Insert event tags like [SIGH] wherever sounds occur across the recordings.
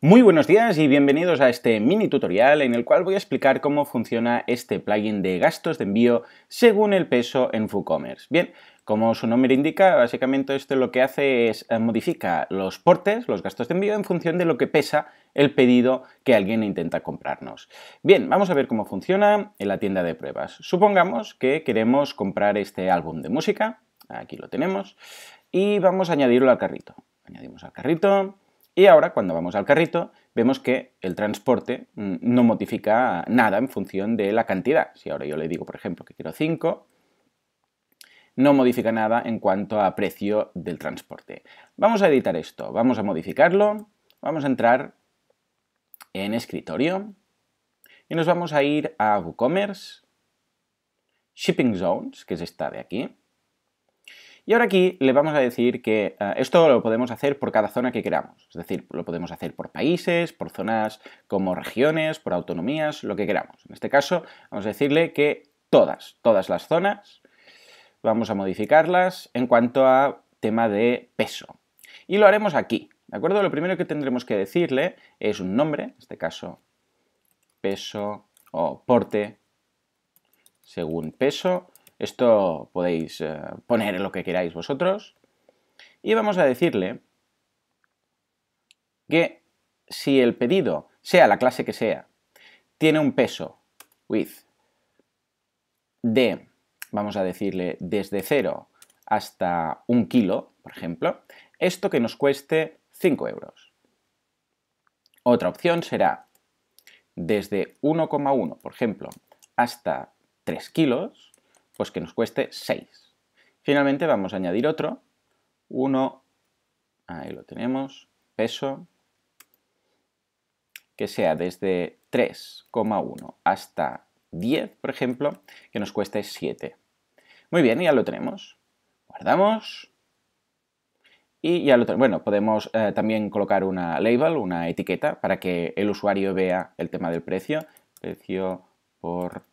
Muy buenos días y bienvenidos a este mini tutorial en el cual voy a explicar cómo funciona este plugin de gastos de envío según el peso en WooCommerce. Bien, como su nombre indica, básicamente esto lo que hace es eh, modifica los portes, los gastos de envío, en función de lo que pesa el pedido que alguien intenta comprarnos. Bien, vamos a ver cómo funciona en la tienda de pruebas. Supongamos que queremos comprar este álbum de música, aquí lo tenemos, y vamos a añadirlo al carrito. Añadimos al carrito y ahora, cuando vamos al carrito, vemos que el transporte mm, no modifica nada en función de la cantidad. Si ahora yo le digo, por ejemplo, que quiero 5, no modifica nada en cuanto a precio del transporte. Vamos a editar esto, vamos a modificarlo, vamos a entrar en escritorio y nos vamos a ir a WooCommerce, Shipping Zones, que es esta de aquí, y ahora aquí le vamos a decir que eh, esto lo podemos hacer por cada zona que queramos, es decir, lo podemos hacer por países, por zonas como regiones, por autonomías, lo que queramos. En este caso vamos a decirle que todas, todas las zonas, vamos a modificarlas en cuanto a tema de peso. Y lo haremos aquí, ¿de acuerdo? Lo primero que tendremos que decirle es un nombre, en este caso peso o porte según peso, esto podéis eh, poner lo que queráis vosotros. Y vamos a decirle que si el pedido, sea la clase que sea, tiene un peso width de, vamos a decirle, desde 0 hasta un kilo, por ejemplo, esto que nos cueste 5 euros. Otra opción será desde 1,1, por ejemplo, hasta 3 kilos, pues que nos cueste 6. Finalmente vamos a añadir otro, 1, ahí lo tenemos, peso, que sea desde 3,1 hasta 10, por ejemplo, que nos cueste 7. Muy bien, ya lo tenemos. Guardamos. Y ya lo tenemos. Bueno, podemos eh, también colocar una label, una etiqueta, para que el usuario vea el tema del precio. Precio por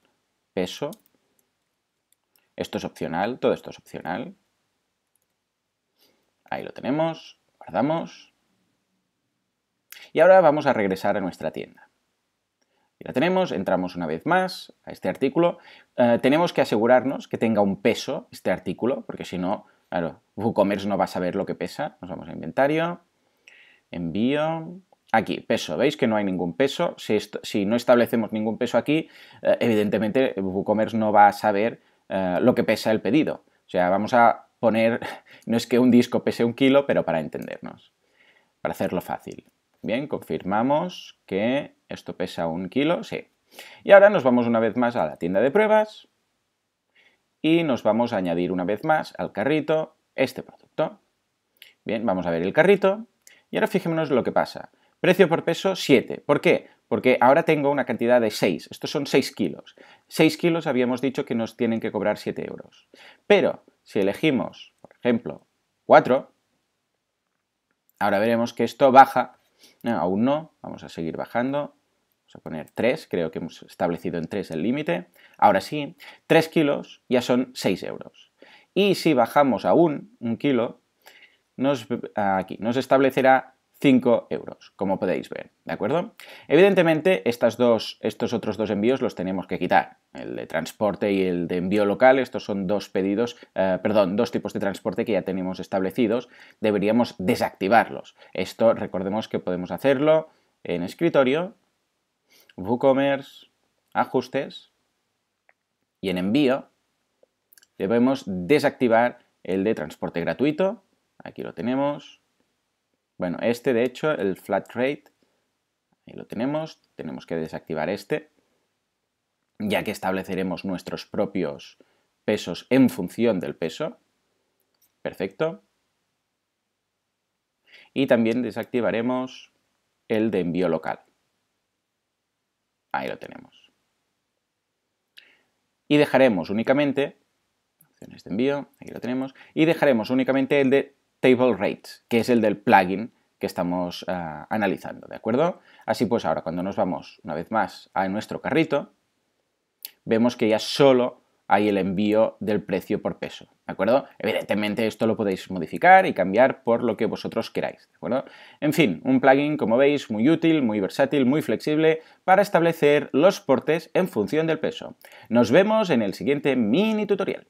peso. Esto es opcional, todo esto es opcional. Ahí lo tenemos, guardamos. Y ahora vamos a regresar a nuestra tienda. Ya la tenemos, entramos una vez más a este artículo. Eh, tenemos que asegurarnos que tenga un peso este artículo, porque si no, claro, WooCommerce no va a saber lo que pesa. Nos vamos a inventario, envío, aquí, peso. ¿Veis que no hay ningún peso? Si, no establecemos ningún peso aquí, eh, evidentemente WooCommerce no va a saber eh, lo que pesa el pedido. O sea, vamos a poner, [LAUGHS] no es que un disco pese un kilo, pero para entendernos, para hacerlo fácil. Bien, confirmamos que esto pesa un kilo, sí. Y ahora nos vamos una vez más a la tienda de pruebas y nos vamos a añadir una vez más al carrito este producto. Bien, vamos a ver el carrito y ahora fijémonos lo que pasa. Precio por peso 7. ¿Por qué? porque ahora tengo una cantidad de 6, estos son 6 kilos. 6 kilos habíamos dicho que nos tienen que cobrar 7 euros. Pero si elegimos, por ejemplo, 4, ahora veremos que esto baja, aún no, vamos a seguir bajando, vamos a poner 3, creo que hemos establecido en 3 el límite, ahora sí, 3 kilos ya son 6 euros. Y si bajamos aún un kilo, nos, aquí, nos establecerá 5 euros, como podéis ver, ¿de acuerdo? Evidentemente, estas dos, estos otros dos envíos los tenemos que quitar, el de transporte y el de envío local, estos son dos pedidos, eh, perdón, dos tipos de transporte que ya tenemos establecidos, deberíamos desactivarlos. Esto recordemos que podemos hacerlo en escritorio, WooCommerce, ajustes y en envío debemos desactivar el de transporte gratuito, aquí lo tenemos, bueno, este de hecho, el flat rate, ahí lo tenemos, tenemos que desactivar este, ya que estableceremos nuestros propios pesos en función del peso. Perfecto. Y también desactivaremos el de envío local. Ahí lo tenemos. Y dejaremos únicamente, opciones de envío, ahí lo tenemos, y dejaremos únicamente el de table que es el del plugin que estamos eh, analizando, ¿de acuerdo? Así pues ahora cuando nos vamos una vez más a nuestro carrito, vemos que ya solo hay el envío del precio por peso, ¿de acuerdo? Evidentemente esto lo podéis modificar y cambiar por lo que vosotros queráis, ¿de acuerdo? En fin, un plugin, como veis, muy útil, muy versátil, muy flexible para establecer los portes en función del peso. Nos vemos en el siguiente mini tutorial.